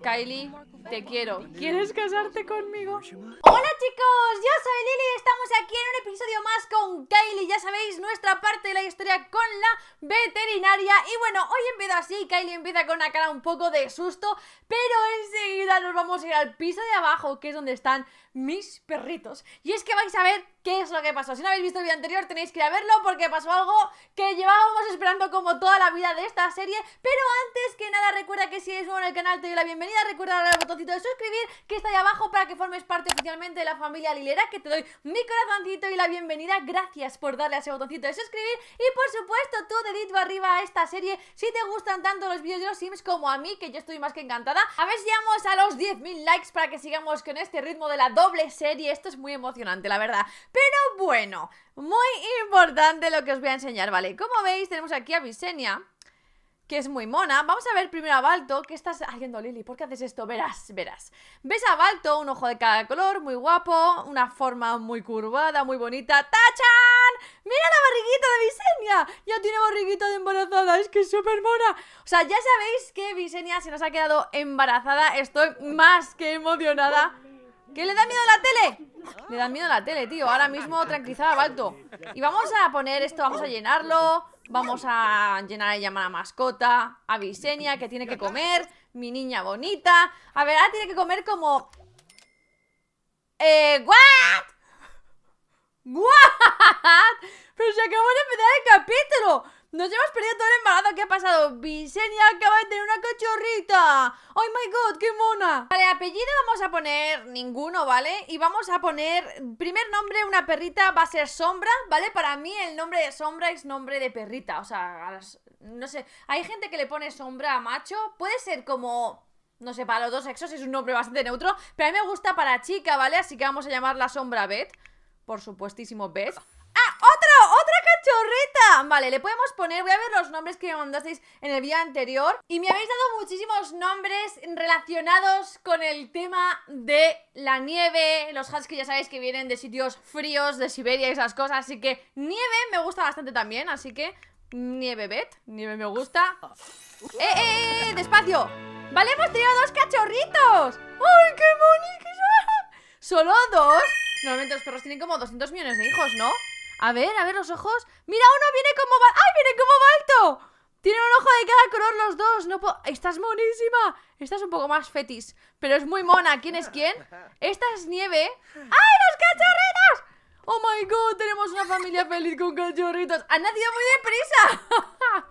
Kylie, te quiero. ¿Quieres casarte conmigo? Hola chicos, yo soy Lili. Estamos aquí en un episodio más con Kylie. Ya sabéis nuestra parte de la historia con la veterinaria. Y bueno, hoy empieza así. Kylie empieza con una cara un poco de susto. Pero enseguida nos vamos a ir al piso de abajo, que es donde están mis perritos. Y es que vais a ver qué es lo que pasó. Si no habéis visto el vídeo anterior, tenéis que ir a verlo porque pasó algo que llevábamos esperando como toda la vida de esta serie. Pero antes que nada, recuerda que si eres nuevo en el canal, te doy la bienvenida. Recuerda darle al botoncito de suscribir que está ahí abajo para que formes parte oficialmente de la familia Lilera. Que te doy mi corazoncito y la bienvenida. Gracias por darle a ese botoncito de suscribir. Y por supuesto, tú dedito arriba a esta serie si te gustan tanto los vídeos de los Sims como a mí, que yo estoy más que encantada. A ver si llegamos a los 10.000 likes para que sigamos con este ritmo de la doble serie, esto es muy emocionante, la verdad. Pero bueno, muy importante lo que os voy a enseñar, ¿vale? Como veis, tenemos aquí a Visenia, que es muy mona. Vamos a ver primero a Balto. ¿Qué estás haciendo, Lili? ¿Por qué haces esto? Verás, verás. Ves a Balto, un ojo de cada color, muy guapo, una forma muy curvada, muy bonita. ¡Tachan! ¡Mira la barriguita de Visenia! Ya tiene barriguita de embarazada, es que es súper mona. O sea, ya sabéis que Visenia se nos ha quedado embarazada. Estoy más que emocionada. ¿Qué le da miedo a la tele? Le da miedo a la tele, tío. Ahora mismo tranquilizar a Balto. Y vamos a poner esto, vamos a llenarlo. Vamos a llenar y llamar a mascota. A Visenia, que tiene que comer. Mi niña bonita. A ver, ahora tiene que comer como. Eh, ¿what? ¿What? Pero se acabó de empezar el capítulo. Nos hemos perdido todo el embarazo ¿Qué ha pasado. Visenia acaba de tener una cachorrita. ¡Oh, my God! ¡Qué mona! Vale, apellido vamos a poner ninguno, ¿vale? Y vamos a poner, primer nombre, una perrita va a ser Sombra, ¿vale? Para mí el nombre de Sombra es nombre de perrita. O sea, no sé, hay gente que le pone Sombra a macho. Puede ser como no sé, para los dos sexos es un nombre bastante neutro, pero a mí me gusta para chica, ¿vale? Así que vamos a llamarla Sombra Beth. Por supuestísimo, Beth. ¡Ah! ¡Otro! Cachorrita, Vale, le podemos poner, voy a ver los nombres que me mandasteis en el vídeo anterior y me habéis dado muchísimos nombres relacionados con el tema de la nieve, los hats que ya sabéis que vienen de sitios fríos, de Siberia y esas cosas, así que nieve me gusta bastante también, así que nieve bet, nieve me gusta. ¡Eh, eh, eh! eh, eh! ¡Despacio! Vale, hemos tenido dos cachorritos. ¡Ay, qué bonitos! ¿Solo dos? Normalmente los perros tienen como 200 millones de hijos, ¿no? A ver, a ver los ojos. ¡Mira, uno viene como... ¡Ay, viene como balto! Tiene un ojo de cada color los dos. No Estás monísima. Estás un poco más fetis. Pero es muy mona. ¿Quién es quién? Esta es nieve. ¡Ay, los cachorritos! ¡Oh, my God! Tenemos una familia feliz con cachorritos. ¡Han nacido muy deprisa!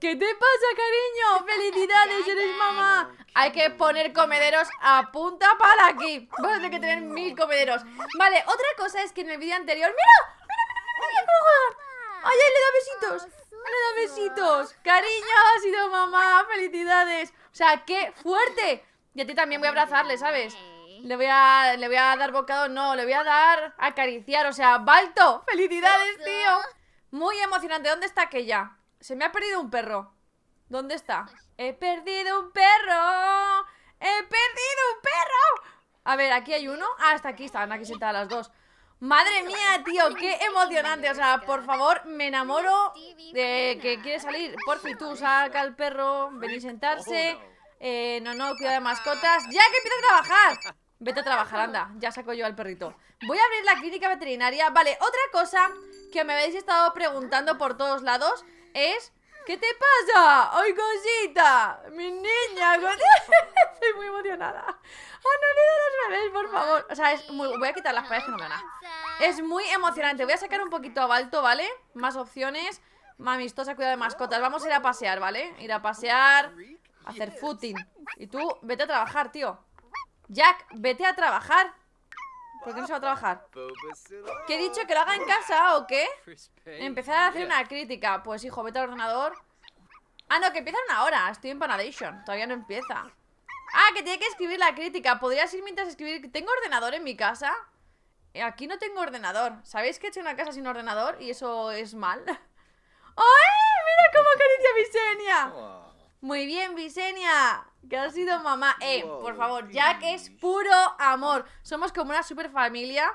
¿Qué te pasa, cariño? ¡Felicidades! ¡Eres mamá! Hay que poner comederos a punta para aquí. Vamos a tener que tener mil comederos. Vale, otra cosa es que en el vídeo anterior... ¡Mira! ¡Ay, ay, le da besitos! ¡Le da besitos! ¡Cariño, ha sido mamá! ¡Felicidades! O sea, ¡qué fuerte! Y a ti también voy a abrazarle, ¿sabes? Le voy a, le voy a dar bocado, no, le voy a dar acariciar, o sea, ¡Balto! ¡Felicidades, tío! Muy emocionante, ¿dónde está aquella? Se me ha perdido un perro ¿Dónde está? ¡He perdido un perro! ¡He perdido un perro! A ver, aquí hay uno Ah, está aquí, están aquí sentadas las dos Madre mía, tío, qué emocionante. O sea, por favor, me enamoro de que quiere salir. Por tú, saca al perro, vení a sentarse. Eh, no, no, cuidado de mascotas. ¡Ya que empieza a trabajar! Vete a trabajar, anda. Ya saco yo al perrito. Voy a abrir la clínica veterinaria. Vale, otra cosa que me habéis estado preguntando por todos lados es ¿Qué te pasa? ¡Ay, cosita! ¡Mi niña! Estoy muy emocionada. ¡Ah, no le las por favor! O sea, es voy a quitar las paredes que no me nada. Es muy emocionante. Voy a sacar un poquito a Balto, ¿vale? Más opciones. Mamistosa, cuidado de mascotas. Vamos a ir a pasear, ¿vale? Ir a pasear, hacer footing. Y tú, vete a trabajar, tío. Jack, vete a trabajar. ¿Por qué no se va a trabajar? ¿Qué he dicho? ¿Que lo haga en casa o qué? Empezar a hacer una crítica Pues hijo, vete al ordenador Ah, no, que empieza una hora. Estoy en Panadation. Todavía no empieza. Ah, que tiene que escribir la crítica. Podrías ir mientras escribir. ¿Tengo ordenador en mi casa? Eh, aquí no tengo ordenador. ¿Sabéis que he hecho una casa sin ordenador? Y eso es mal. ¡Ay! ¡Mira cómo acaricia Visenia! Muy bien, Visenia. Que has sido mamá. Eh, por favor, Jack es puro amor. Somos como una super familia.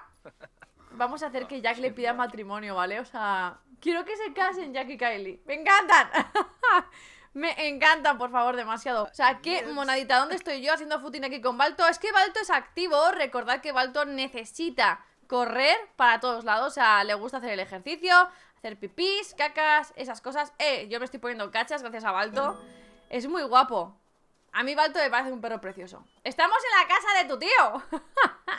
Vamos a hacer que Jack le pida matrimonio, ¿vale? O sea, Quiero que se casen Jack y Kylie. Me encantan. Me encantan, por favor, demasiado. O sea, qué monadita. ¿Dónde estoy yo haciendo footing aquí con Balto? Es que Balto es activo. Recordad que Balto necesita correr para todos lados. O sea, le gusta hacer el ejercicio, hacer pipís, cacas, esas cosas. Eh, yo me estoy poniendo cachas gracias a Balto. Es muy guapo. A mí Balto me parece un perro precioso. ¡Estamos en la casa de tu tío!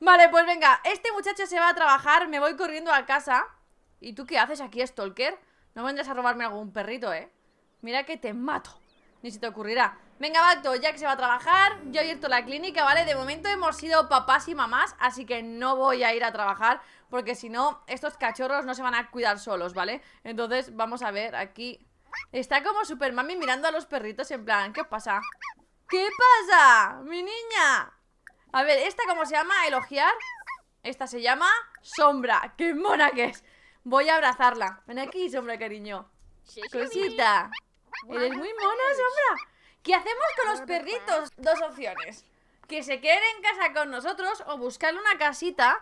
vale, pues venga. Este muchacho se va a trabajar. Me voy corriendo a casa. ¿Y tú qué haces aquí, Stalker? No vendrás a robarme algún perrito, ¿eh? Mira que te mato Ni se te ocurrirá Venga, Bacto, ya que se va a trabajar Yo he abierto la clínica, ¿vale? De momento hemos sido papás y mamás Así que no voy a ir a trabajar Porque si no, estos cachorros no se van a cuidar solos, ¿vale? Entonces, vamos a ver aquí Está como Mami mirando a los perritos en plan ¿Qué pasa? ¿Qué pasa? ¡Mi niña! A ver, ¿esta cómo se llama? ¿Elogiar? Esta se llama Sombra ¡Qué mona que es! Voy a abrazarla. Ven aquí, sombra, cariño. Cosita. Eres muy mona, sombra. ¿Qué hacemos con los perritos? Dos opciones. Que se queden en casa con nosotros o buscar una casita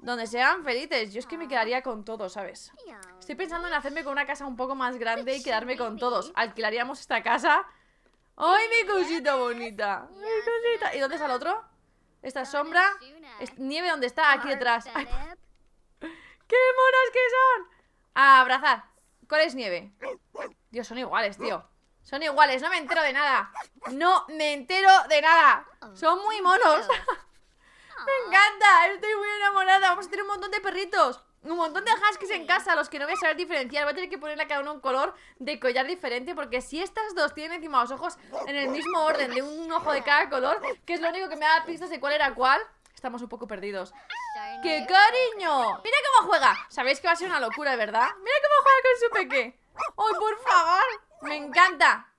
donde sean felices. Yo es que me ah. quedaría con todos, ¿sabes? Estoy pensando en hacerme con una casa un poco más grande y quedarme con todos. Alquilaríamos esta casa. ¡Ay, mi cosita bonita! ¡Mi cosita! ¿Y dónde está el otro? Esta sombra. nieve, ¿dónde está? Aquí detrás. ¡Qué monos que son! A abrazar. ¿Cuál es nieve? Dios, son iguales, tío. Son iguales, no me entero de nada. No me entero de nada. Son muy monos. me encanta, estoy muy enamorada. Vamos a tener un montón de perritos. Un montón de huskies en casa, los que no voy a saber diferenciar Voy a tener que ponerle a cada uno un color de collar diferente Porque si estas dos tienen encima los ojos en el mismo orden De un ojo de cada color Que es lo único que me da pistas de cuál era cuál estamos un poco perdidos. ¡Qué cariño! ¡Mira cómo juega! Sabéis que va a ser una locura, ¿verdad? ¡Mira cómo juega con su peque! ¡Ay, por favor! ¡Me encanta!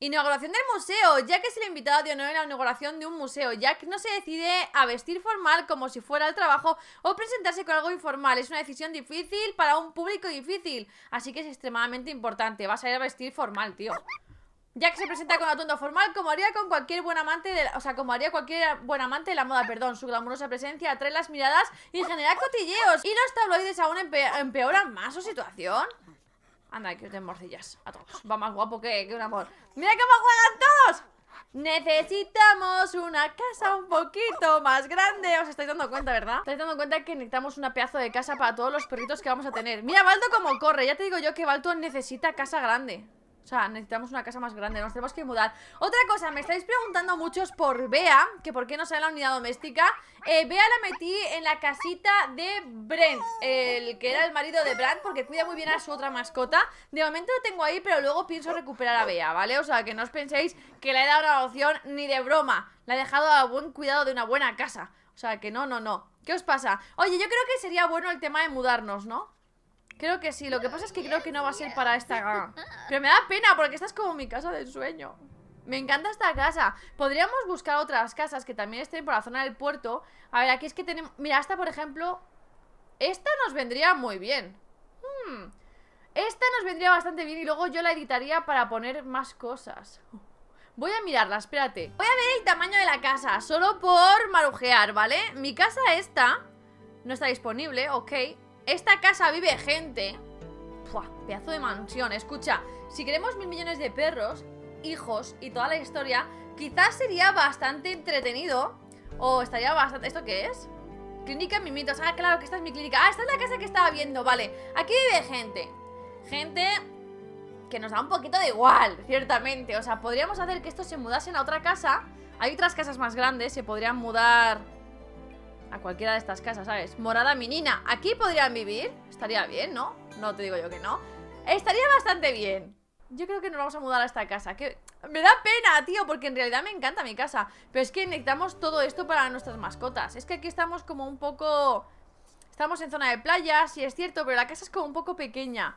Inauguración del museo. Jack es el invitado de honor en la inauguración de un museo. Jack no se decide a vestir formal como si fuera al trabajo o presentarse con algo informal. Es una decisión difícil para un público difícil. Así que es extremadamente importante. Vas a ir a vestir formal, tío. Ya que se presenta con atuendo formal como haría con cualquier buen amante de la, o sea, como haría cualquier buen amante de la moda, perdón, su glamurosa presencia atrae las miradas y genera cotilleos y los tabloides aún empeoran más su situación. Anda, que os den morcillas a todos. Va más guapo que, un amor. ¡Mira cómo juegan todos! Necesitamos una casa un poquito más grande Os estáis dando cuenta, ¿verdad? Estáis dando cuenta que necesitamos una pedazo de casa para todos los perritos que vamos a tener Mira Balto cómo corre, ya te digo yo que Balto necesita casa grande o sea, necesitamos una casa más grande, nos tenemos que mudar Otra cosa, me estáis preguntando muchos por Bea Que por qué no sale la unidad doméstica eh, Bea la metí en la casita de Brent El que era el marido de Brent, Porque cuida muy bien a su otra mascota De momento lo tengo ahí, pero luego pienso recuperar a Bea, ¿vale? O sea, que no os penséis que le he dado la opción ni de broma La he dejado a buen cuidado de una buena casa O sea, que no, no, no ¿Qué os pasa? Oye, yo creo que sería bueno el tema de mudarnos, ¿no? Creo que sí, lo que pasa es que creo que no va a ser para esta gana Pero me da pena porque esta es como mi casa de sueño. Me encanta esta casa. Podríamos buscar otras casas que también estén por la zona del puerto. A ver, aquí es que tenemos... Mira, esta, por ejemplo... Esta nos vendría muy bien. Hmm. Esta nos vendría bastante bien y luego yo la editaría para poner más cosas. Voy a mirarla, espérate. Voy a ver el tamaño de la casa, solo por marujear, ¿vale? Mi casa esta no está disponible, ok. Esta casa vive gente. Pua, pedazo de mansión, escucha. Si queremos mil millones de perros, hijos y toda la historia, quizás sería bastante entretenido. O estaría bastante... ¿Esto qué es? Clínica Mimitos. Ah, claro que esta es mi clínica. Ah, esta es la casa que estaba viendo, vale. Aquí vive gente. Gente que nos da un poquito de igual, ciertamente. O sea, podríamos hacer que esto se mudase a otra casa. Hay otras casas más grandes, se podrían mudar cualquiera de estas casas, ¿sabes? Morada minina. ¿Aquí podrían vivir? Estaría bien, ¿no? No te digo yo que no. Estaría bastante bien. Yo creo que nos vamos a mudar a esta casa. Que me da pena, tío, porque en realidad me encanta mi casa. Pero es que necesitamos todo esto para nuestras mascotas. Es que aquí estamos como un poco... Estamos en zona de playa, sí es cierto, pero la casa es como un poco pequeña.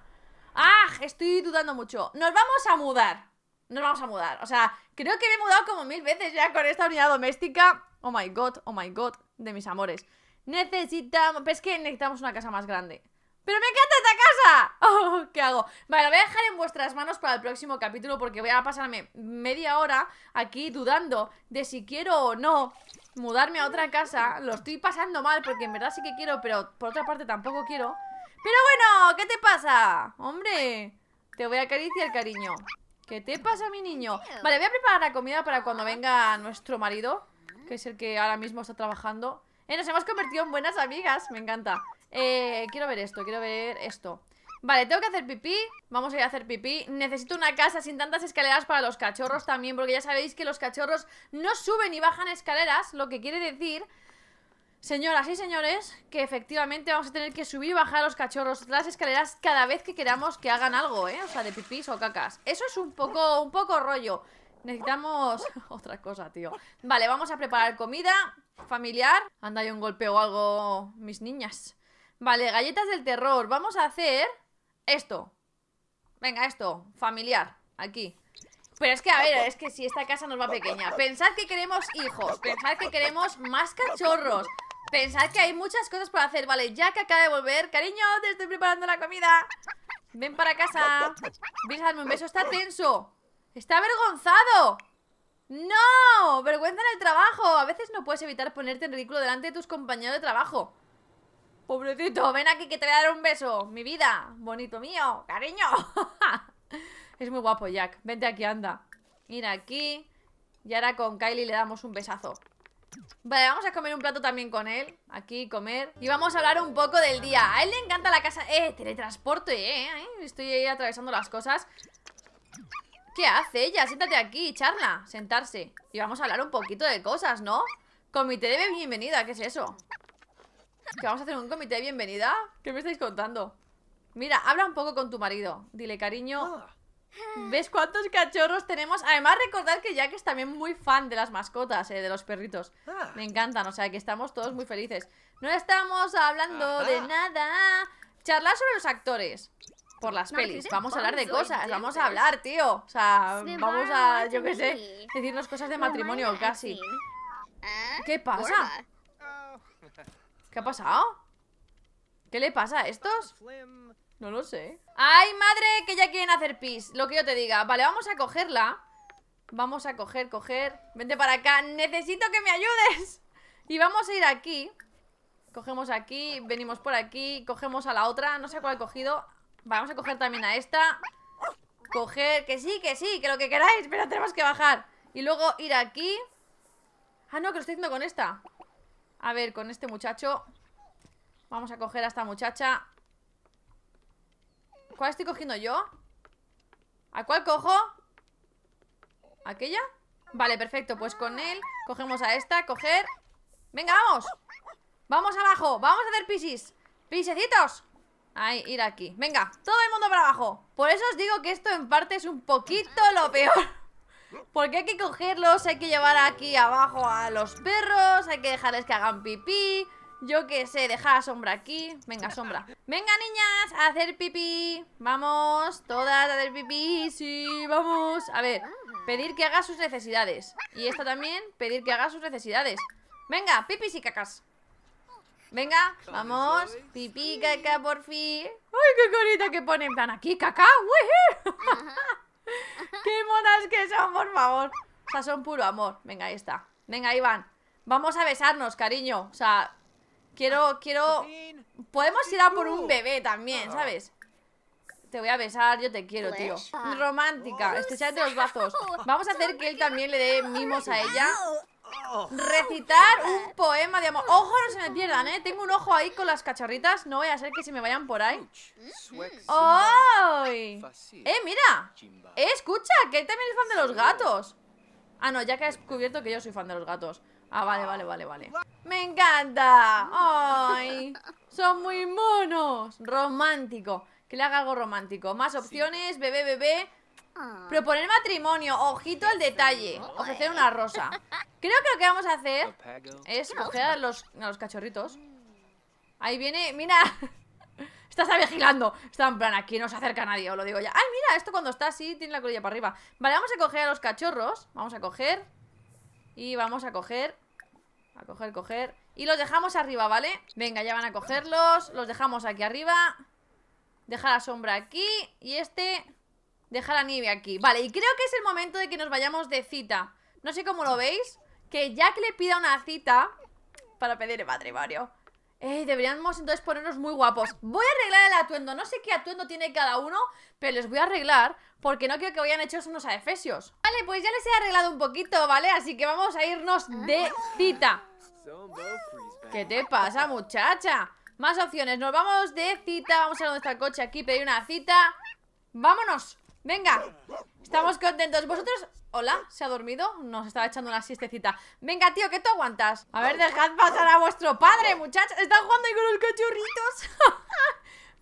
¡Ah! Estoy dudando mucho. Nos vamos a mudar. Nos vamos a mudar. O sea, creo que me he mudado como mil veces ya con esta unidad doméstica. Oh my god, oh my god de mis amores. Necesitamos... es que necesitamos una casa más grande. ¡Pero me encanta esta casa! Oh, ¿Qué hago? Vale, la voy a dejar en vuestras manos para el próximo capítulo porque voy a pasarme media hora aquí dudando de si quiero o no mudarme a otra casa. Lo estoy pasando mal porque en verdad sí que quiero, pero por otra parte tampoco quiero. Pero bueno, ¿qué te pasa? Hombre, te voy a acariciar, cariño. ¿Qué te pasa, mi niño? Vale, voy a preparar la comida para cuando venga nuestro marido que es el que ahora mismo está trabajando. Eh, nos hemos convertido en buenas amigas, me encanta. Eh, quiero ver esto, quiero ver esto. Vale, tengo que hacer pipí Vamos a ir a hacer pipí Necesito una casa sin tantas escaleras para los cachorros también Porque ya sabéis que los cachorros no suben y bajan escaleras Lo que quiere decir, señoras y señores Que efectivamente vamos a tener que subir y bajar a los cachorros las escaleras Cada vez que queramos que hagan algo, ¿eh? O sea, de pipís o cacas Eso es un poco, un poco rollo Necesitamos otra cosa, tío. Vale, vamos a preparar comida familiar. Anda, hay un golpe o algo, mis niñas. Vale, galletas del terror. Vamos a hacer esto. Venga, esto, familiar, aquí. Pero es que, a ver, es que si esta casa nos va pequeña. Pensad que queremos hijos, pensad que queremos más cachorros. Pensad que hay muchas cosas por hacer. Vale, ya que acaba de volver, cariño, te estoy preparando la comida. Ven para casa. Vienes un beso, está tenso. ¡Está avergonzado! ¡No! ¡Vergüenza en el trabajo! A veces no puedes evitar ponerte en ridículo delante de tus compañeros de trabajo. Pobrecito, ven aquí que te voy a dar un beso. Mi vida, bonito mío, cariño. es muy guapo, Jack. Vente aquí, anda. Mira aquí. Y ahora con Kylie le damos un besazo. Vale, vamos a comer un plato también con él Aquí, comer Y vamos a hablar un poco del día A él le encanta la casa... Eh, teletransporte, eh, Estoy ahí atravesando las cosas ¿Qué hace ella? Siéntate aquí, charla. Sentarse. Y vamos a hablar un poquito de cosas, ¿no? Comité de bienvenida, ¿qué es eso? ¿Que vamos a hacer un comité de bienvenida? ¿Qué me estáis contando? Mira, habla un poco con tu marido. Dile, cariño. Ah. ¿Ves cuántos cachorros tenemos? Además, recordad que Jack es también muy fan de las mascotas, eh, de los perritos. Ah. Me encantan, o sea que estamos todos muy felices. No estamos hablando de nada. Charlar sobre los actores por las pelis. Vamos a hablar de cosas, vamos a hablar, tío. O sea, vamos a, yo qué sé, decirnos cosas de matrimonio casi. ¿Eh? ¿Qué pasa? ¿Qué ha pasado? ¿Qué le pasa a estos? No lo sé. ¡Ay, madre! Que ya quieren hacer pis. Lo que yo te diga. Vale, vamos a cogerla. Vamos a coger, coger. Vente para acá. Necesito que me ayudes. Y vamos a ir aquí. Cogemos aquí, venimos por aquí, cogemos a la otra, no sé cuál he cogido. Vamos a coger también a esta Coger, que sí, que sí, que lo que queráis Pero tenemos que bajar Y luego ir aquí Ah, no, que lo estoy haciendo con esta A ver, con este muchacho Vamos a coger a esta muchacha ¿Cuál estoy cogiendo yo? ¿A cuál cojo? ¿Aquella? Vale, perfecto, pues con él Cogemos a esta, coger Venga, vamos Vamos abajo, vamos a hacer pisis Pisecitos Ahí, ir aquí Venga, todo el mundo para abajo Por eso os digo que esto en parte es un poquito lo peor Porque hay que cogerlos Hay que llevar aquí abajo a los perros Hay que dejarles que hagan pipí Yo qué sé, dejar a Sombra aquí Venga, Sombra Venga, niñas, a hacer pipí Vamos, todas a hacer pipí Sí, vamos A ver, pedir que haga sus necesidades Y esta también, pedir que haga sus necesidades Venga, pipis y cacas Venga, vamos. Pipí, caca, por fin. ¡Ay, qué bonita que ponen! plan aquí, caca, ¡Qué monas que son, por favor! O sea, son puro amor. Venga, ahí está. Venga, Iván. Vamos a besarnos, cariño. O sea, quiero, ah, quiero... Podemos ir a por un bebé también, ah. ¿sabes? Te voy a besar, yo te quiero, tío. Romántica, estrechate los brazos. Vamos a hacer que él también le dé mimos a ella. Recitar un poema de amor. Ojo, no se me pierdan, ¿eh? Tengo un ojo ahí con las cacharritas. No voy a ser que se me vayan por ahí. ¡Ay! ¡Eh, mira! ¡Eh, escucha! Que él también es fan de los gatos. Ah, no, ya que ha descubierto que yo soy fan de los gatos. Ah, vale, vale, vale, vale. ¡Me encanta! ¡Ay! ¡Son muy monos! Romántico. Que le haga algo romántico. Más opciones, bebé, bebé. Proponer matrimonio, ojito al detalle Ofrecer una rosa Creo que lo que vamos a hacer Es coger a los, cachorritos Ahí viene, mira Está está vigilando Está en plan, aquí no se acerca nadie, os lo digo ya Ay, mira, esto cuando está así, tiene la colilla para arriba Vale, vamos a coger a los cachorros Vamos a coger Y vamos a coger A coger, coger Y los dejamos arriba, ¿vale? Venga, ya van a cogerlos Los dejamos aquí arriba Deja la sombra aquí Y este Deja la nieve aquí. Vale, y creo que es el momento de que nos vayamos de cita. No sé cómo lo veis. Que Jack le pida una cita para pedir matrimonio. Eh, deberíamos entonces ponernos muy guapos. Voy a arreglar el atuendo. No sé qué atuendo tiene cada uno, pero les voy a arreglar porque no quiero que vayan hechos unos adefesios. Vale, pues ya les he arreglado un poquito, ¿vale? Así que vamos a irnos de cita. ¿Qué te pasa, muchacha? Más opciones. Nos vamos de cita. Vamos a donde está el coche aquí, pedir una cita. ¡Vámonos! Venga, estamos contentos ¿Vosotros? Hola, ¿se ha dormido? Nos estaba echando una siestecita Venga, tío, ¿qué tú aguantas A ver, dejad pasar a vuestro padre, muchachos Están jugando ahí con los cachorritos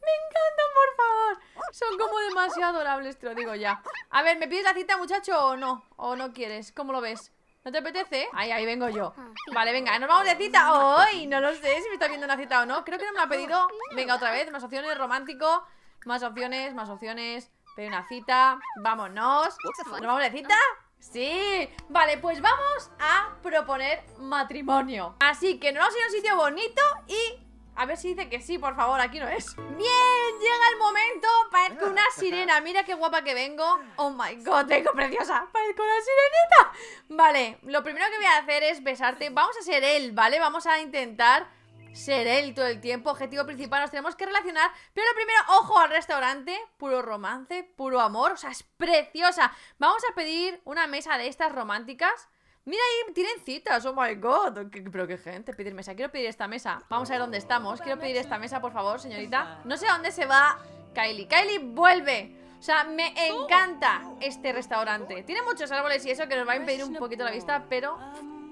Me encantan, por favor Son como demasiado adorables, te lo digo ya A ver, ¿me pides la cita, muchacho, o no? ¿O no quieres? ¿Cómo lo ves? ¿No te apetece? Ahí, ahí vengo yo Vale, venga, ¿nos vamos de cita? hoy No lo sé si me está viendo una cita o no Creo que no me ha pedido Venga, otra vez, más opciones, romántico Más opciones, más opciones pero una cita, vámonos. ¿Nos vamos de cita? Sí, vale, pues vamos a proponer matrimonio Así que nos vamos a ir a un sitio bonito y a ver si dice que sí, por favor, aquí no es Bien, llega el momento, parezco una sirena, mira qué guapa que vengo Oh my god, vengo preciosa, parezco una sirenita Vale, lo primero que voy a hacer es besarte, vamos a ser él, ¿vale? Vamos a intentar ser él todo el tiempo. Objetivo principal, nos tenemos que relacionar. Pero lo primero, ojo al restaurante. Puro romance, puro amor. O sea, es preciosa. Vamos a pedir una mesa de estas románticas. Mira ahí, tienen citas, oh my god Pero qué gente, pedir mesa, quiero pedir esta mesa Vamos a ver dónde estamos, quiero pedir esta mesa, por favor, señorita No sé a dónde se va Kylie, Kylie, vuelve O sea, me oh. encanta este restaurante Tiene muchos árboles y eso que nos va a impedir un poquito la vista Pero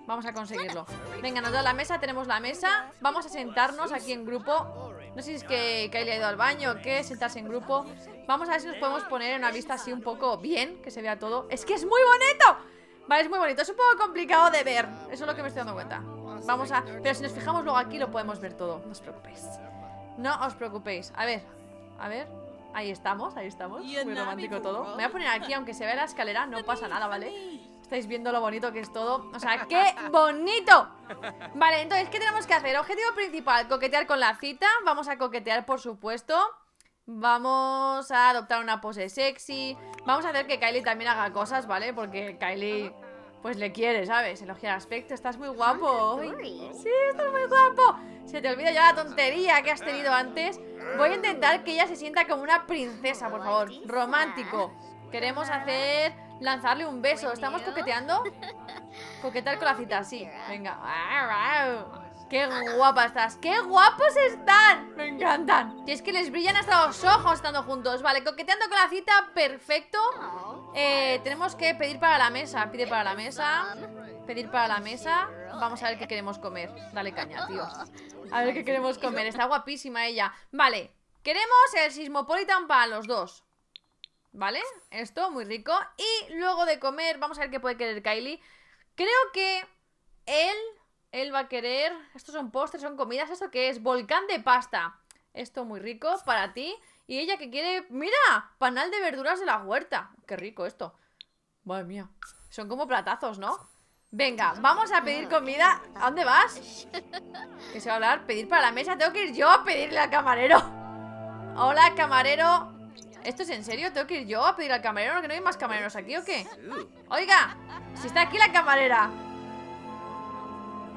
Vamos a conseguirlo Venga, nos da la mesa, tenemos la mesa Vamos a sentarnos aquí en grupo No sé si es que Kylie ha ido al baño o qué Sentarse en grupo Vamos a ver si nos podemos poner en una vista así un poco bien Que se vea todo ¡Es que es muy bonito! Vale, es muy bonito, es un poco complicado de ver Eso es lo que me estoy dando cuenta Vamos a... Pero si nos fijamos luego aquí lo podemos ver todo No os preocupéis No os preocupéis A ver, a ver Ahí estamos, ahí estamos Muy romántico todo Me voy a poner aquí, aunque se vea la escalera No pasa nada, ¿vale? Estáis viendo lo bonito que es todo. O sea, ¡qué bonito! Vale, entonces, ¿qué tenemos que hacer? Objetivo principal, coquetear con la cita. Vamos a coquetear, por supuesto. Vamos a adoptar una pose sexy. Vamos a hacer que Kylie también haga cosas, ¿vale? Porque Kylie, pues le quiere, ¿sabes? Elogia el aspecto. Estás muy guapo. sí, estás muy guapo. Se te olvida ya la tontería que has tenido antes. Voy a intentar que ella se sienta como una princesa, por favor. Romántico. Queremos hacer Lanzarle un beso. ¿Estamos coqueteando? Coquetear con la cita, sí. Venga. ¡Qué guapa estás! ¡Qué guapos están! Me encantan. Y es que les brillan hasta los ojos estando juntos. Vale, coqueteando con la cita, perfecto. Oh, eh, tenemos que pedir para la mesa. Pide para la mesa. Pedir para la mesa. Vamos a ver qué queremos comer. Dale caña, tío. A ver qué queremos comer. Está guapísima ella. Vale. Queremos el Sismopolitan para los dos. ¿vale? Esto, muy rico. Y luego de comer, vamos a ver qué puede querer Kylie. Creo que él, él va a querer... Estos son postres, son comidas, ¿esto qué es? Volcán de pasta. Esto muy rico para ti. Y ella que quiere... ¡Mira! Panal de verduras de la huerta. Qué rico esto. Madre mía. Son como platazos, ¿no? Venga, vamos a pedir comida. ¿A dónde vas? ¿Qué se va a hablar? Pedir para la mesa. Tengo que ir yo a pedirle al camarero. Hola, camarero. ¿Esto es en serio? ¿Tengo que ir yo a pedir al camarero? ¿Que no hay más camareros aquí o qué? Oiga, si está aquí la camarera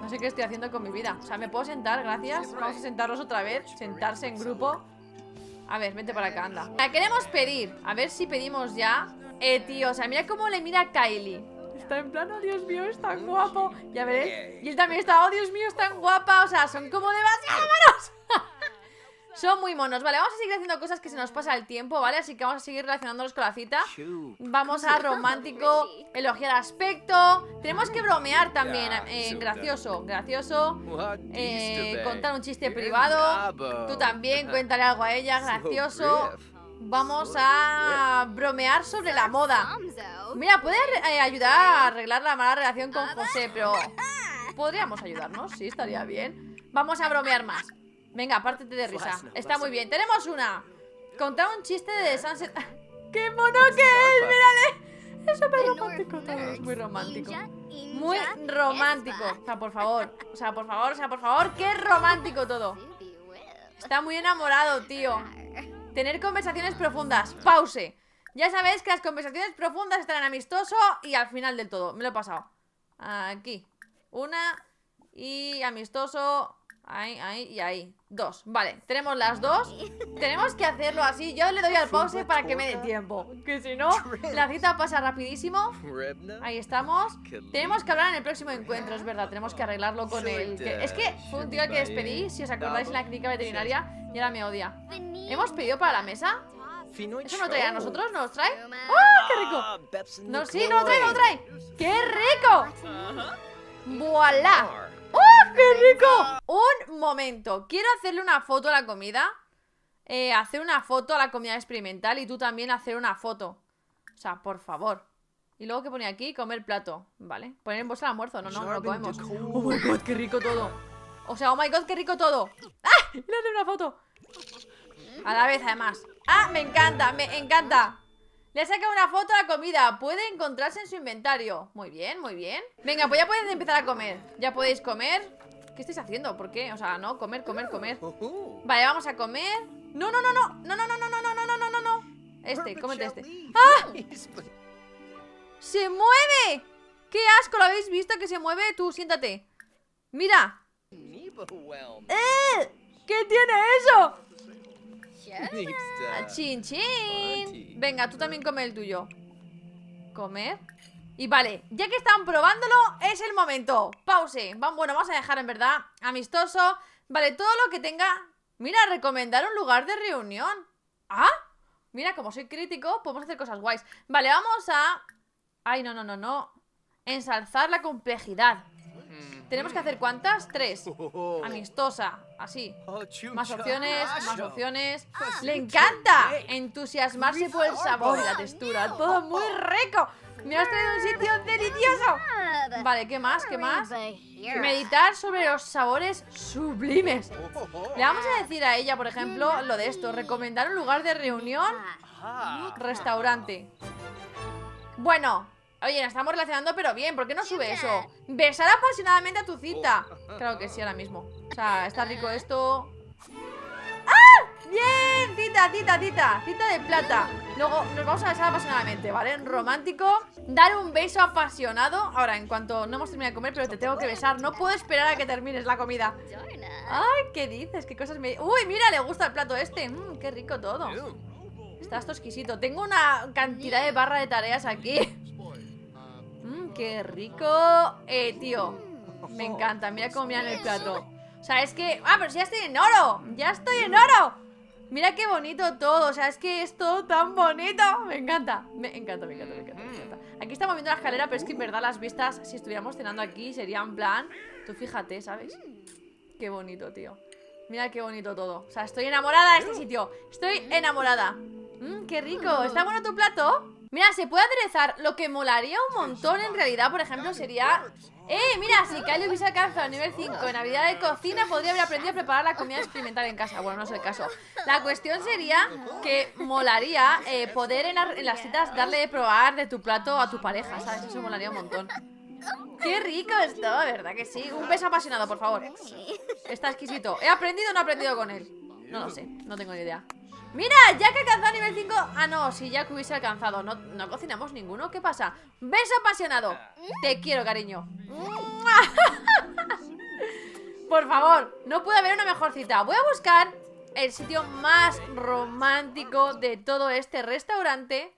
No sé qué estoy haciendo con mi vida O sea, ¿me puedo sentar? Gracias Vamos a sentarnos otra vez Sentarse en grupo A ver, vente para acá, anda Queremos pedir A ver si pedimos ya Eh, tío, o sea, mira cómo le mira Kylie Está en plano, oh, Dios mío, es tan guapo Ya veréis, y él también está, oh Dios mío, es tan guapa O sea, son como demasiado malos son muy monos. Vale, vamos a seguir haciendo cosas que se nos pasa el tiempo, ¿vale? Así que vamos a seguir relacionándolos con la cita. Vamos a romántico, elogiar aspecto. Tenemos que bromear también. Eh, gracioso, gracioso. Eh, contar un chiste privado. Tú también, cuéntale algo a ella, gracioso. Vamos a bromear sobre la moda. Mira, puede eh, ayudar a arreglar la mala relación con José, pero podríamos ayudarnos, sí, estaría bien. Vamos a bromear más. Venga, apártate de risa. Está muy bien. Tenemos una. Contar un chiste de eh, Sunset. Eh, ¡Qué mono que es! ¡Mírale! Es súper romántico muy romántico. Muy romántico. O sea, por favor. O sea, por favor, o sea, por favor. ¡Qué romántico todo! Está muy enamorado, tío. Tener conversaciones profundas. Pause. Ya sabéis que las conversaciones profundas estarán amistoso y al final del todo. Me lo he pasado. Aquí. Una. Y amistoso. Ahí, ahí y ahí. Dos. Vale, tenemos las dos. Tenemos que hacerlo así. Yo le doy al pause para que me dé tiempo. Que si no, la cita pasa rapidísimo. Ahí estamos. Tenemos que hablar en el próximo encuentro, es verdad. Tenemos que arreglarlo con el... Es que fue un tío que despedí, si os acordáis, en la clínica veterinaria. Y ahora me odia. ¿Hemos pedido para la mesa? ¿Eso no trae a nosotros? ¿No nos trae? ¡Oh, qué rico! Ah, no, sí, no lo trae, no lo trae. ¡Qué rico! ¡Voilá! ¡Oh, qué rico! Un momento, quiero hacerle una foto a la comida eh, Hacer una foto a la comida experimental Y tú también hacer una foto O sea, por favor Y luego que pone aquí, comer plato Vale, poner en bolsa el almuerzo, no, no, no lo comemos Oh my god, qué rico todo O sea, oh my god, qué rico todo ¡Ah! Le hacen una foto A la vez, además ¡Ah, me encanta, me encanta! Le ha sacado una foto a la comida. Puede encontrarse en su inventario. Muy bien, muy bien. Venga, pues ya podéis empezar a comer. Ya podéis comer. ¿Qué estáis haciendo? ¿Por qué? O sea, no, comer, comer, comer. Vale, vamos a comer. No, no, no, no. No, no, no, no, no, no, no, no, no, no. Este, cómete este. ¡Ah! ¡Se mueve! ¡Qué asco! ¿Lo habéis visto que se mueve? Tú, siéntate. Mira. ¡Eh! ¿Qué tiene eso? Ah, chin, chin. Venga, tú también come el tuyo. Comer. Y vale, ya que están probándolo, es el momento. Pause. Bueno, vamos a dejar en verdad amistoso. Vale, todo lo que tenga... Mira, recomendar un lugar de reunión. ¿Ah? Mira, como soy crítico, podemos hacer cosas guays. Vale, vamos a... Ay, no, no, no, no. Ensalzar la complejidad. Tenemos que hacer cuántas? Tres. Oh. Amistosa, así. Oh, más opciones, más opciones. Ah, ¡Le encanta! Entusiasmarse por el sabor y la textura. Todo muy rico. Me has traído un sitio delicioso. Vale, ¿qué más? ¿Qué más? Meditar sobre los sabores sublimes. Oh, Le vamos a decir a ella, por ejemplo, lo de esto. Recomendar un lugar de reunión. Restaurante. Bueno, Oye, estamos relacionando, pero bien, ¿por qué no sube eso? Besar apasionadamente a tu cita. Oh. Claro que sí, ahora mismo. O sea, está rico ah. esto. ¡Ah! ¡Bien! Cita, cita, cita. Cita de plata. Luego nos vamos a besar apasionadamente, ¿vale? Romántico. Dar un beso apasionado. Ahora, en cuanto no hemos terminado de comer, pero te tengo que besar. No puedo esperar a que termines la comida. ¡Ay, qué dices! ¿Qué cosas me.? ¡Uy, mira! Le gusta el plato este. Mm, ¡Qué rico todo! Está esto exquisito. Tengo una cantidad de barra de tareas aquí qué rico. Eh, tío, me encanta. Mira cómo dan el plato. O sea, es que... ¡Ah, pero si ya estoy en oro! ¡Ya estoy en oro! Mira qué bonito todo, o sea, es que es todo tan bonito Me encanta, me encanta, me encanta, me encanta, me encanta. Aquí estamos viendo la escalera, pero es que en verdad las vistas Si estuviéramos cenando aquí serían plan Tú fíjate, ¿sabes? Qué bonito, tío Mira qué bonito todo, o sea, estoy enamorada de este sitio Estoy enamorada mm, Qué rico, ¿está bueno tu plato? Mira, se puede aderezar. Lo que molaría un montón en realidad, por ejemplo, sería... Eh, mira, si Kyle hubiese alcanzado el nivel 5 en habilidad de cocina, podría haber aprendido a preparar la comida experimental en casa. Bueno, no es el caso. La cuestión sería que molaría eh, poder en, las citas darle de probar de tu plato a tu pareja, ¿sabes? Eso molaría un montón. ¡Qué rico esto! ¿Verdad que sí? Un beso apasionado, por favor. Está exquisito. ¿He aprendido o no he aprendido con él? No lo sé, no tengo ni idea. Mira, Jack alcanzado nivel 5 Ah, no, si ya que hubiese alcanzado No, no cocinamos ninguno, ¿qué pasa? Beso apasionado, te quiero, cariño Por favor, no puede haber una mejor cita Voy a buscar el sitio más romántico de todo este restaurante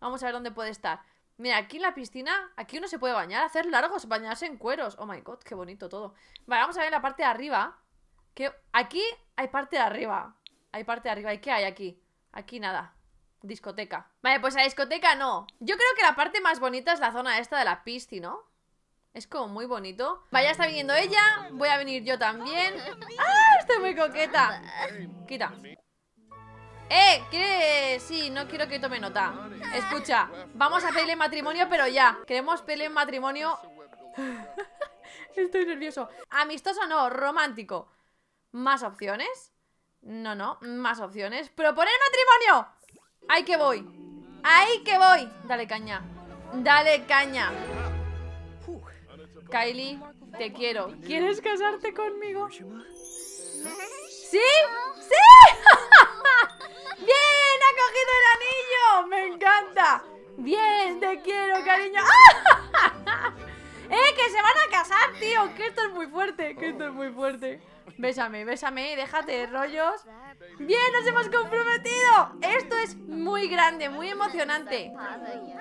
Vamos a ver dónde puede estar Mira, aquí en la piscina, aquí uno se puede bañar, hacer largos, bañarse en cueros. Oh my god, qué bonito todo. Vale, vamos a ver la parte de arriba. Que aquí hay parte de arriba. Hay parte de arriba. ¿Y qué hay aquí? Aquí nada. Discoteca. Vale, pues a discoteca no. Yo creo que la parte más bonita es la zona esta de la piscina. ¿no? Es como muy bonito. Vaya, está viniendo ella. Voy a venir yo también. ¡Ah! Estoy muy coqueta. Quita. ¡Eh! ¿Qué? Sí, no quiero que tome nota. Escucha, vamos a pedirle matrimonio, pero ya. Queremos pedirle matrimonio... Estoy nervioso. Amistoso no, romántico. ¿Más opciones? No, no, más opciones ¡Proponer matrimonio! ¡Ahí que voy! ay que voy! Dale caña ¡Dale caña! Kylie, te quiero ¿Quieres casarte conmigo? ¡Sí! ¡Sí! ¡Bien! ¡Ha cogido el anillo! ¡Me encanta! ¡Bien! ¡Te quiero, cariño! ¡Eh! ¡Que se van a casar, tío! ¡Que esto es muy fuerte! ¡Que esto es muy fuerte! Bésame, bésame, déjate de rollos. ¡Bien, nos hemos comprometido! Esto es muy grande, muy emocionante.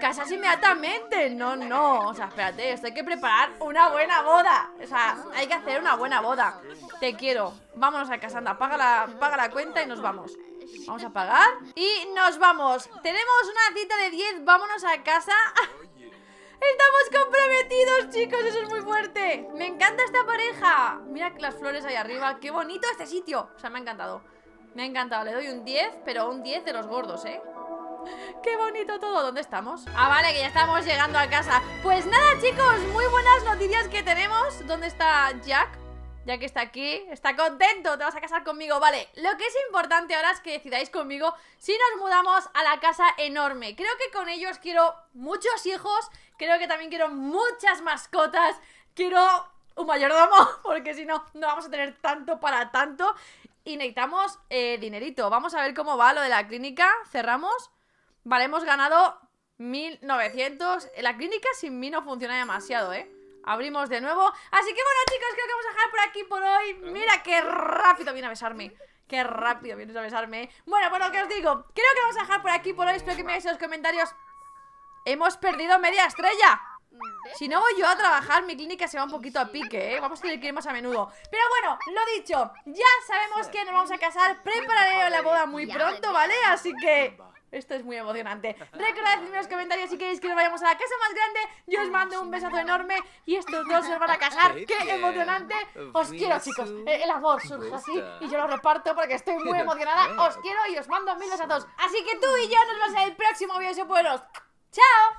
¿Casas inmediatamente. No, no. O sea, espérate, esto hay que preparar una buena boda. O sea, hay que hacer una buena boda. Te quiero. Vámonos a casa, anda. Paga la, paga la cuenta y nos vamos. Vamos a pagar. Y nos vamos. Tenemos una cita de 10. Vámonos a casa. ¡Estamos comprometidos, chicos! ¡Eso es muy fuerte! ¡Me encanta esta pareja! Mira las flores ahí arriba. ¡Qué bonito este sitio! O sea, me ha encantado. Me ha encantado. Le doy un 10, pero un 10 de los gordos, ¿eh? ¡Qué bonito todo! ¿Dónde estamos? Ah, vale, que ya estamos llegando a casa Pues nada, chicos, muy buenas noticias que tenemos ¿Dónde está Jack? ya que está aquí, está contento, te vas a casar conmigo, vale. Lo que es importante ahora es que decidáis conmigo si nos mudamos a la casa enorme. Creo que con ellos quiero muchos hijos, creo que también quiero muchas mascotas, quiero un mayordomo, porque si no, no vamos a tener tanto para tanto. Y necesitamos eh, dinerito. Vamos a ver cómo va lo de la clínica. Cerramos. Vale, hemos ganado 1900. La clínica sin mí no funciona demasiado, ¿eh? abrimos de nuevo. Así que bueno, chicos, creo que vamos a dejar por aquí por hoy. Mira qué rápido viene a besarme. Qué rápido viene a besarme. Bueno, bueno, que os digo, creo que vamos a dejar por aquí por hoy. Espero que me hagáis en los comentarios. Hemos perdido media estrella. Si no voy yo a trabajar, mi clínica se va un poquito a pique, ¿eh? Vamos a tener que ir más a menudo. Pero bueno, lo dicho, ya sabemos que nos vamos a casar. Prepararé la boda muy pronto, ¿vale? Así que esto es muy emocionante. Recordad en los comentarios si queréis que nos vayamos a la casa más grande. Yo os mando un besazo enorme y estos dos se van a casar. ¡Qué emocionante! Os quiero, chicos. Eh, el amor surge así y yo lo reparto porque estoy muy emocionada. Os quiero y os mando mil besazos. Así que tú y yo nos vemos en el próximo video, pueblo ¡Chao!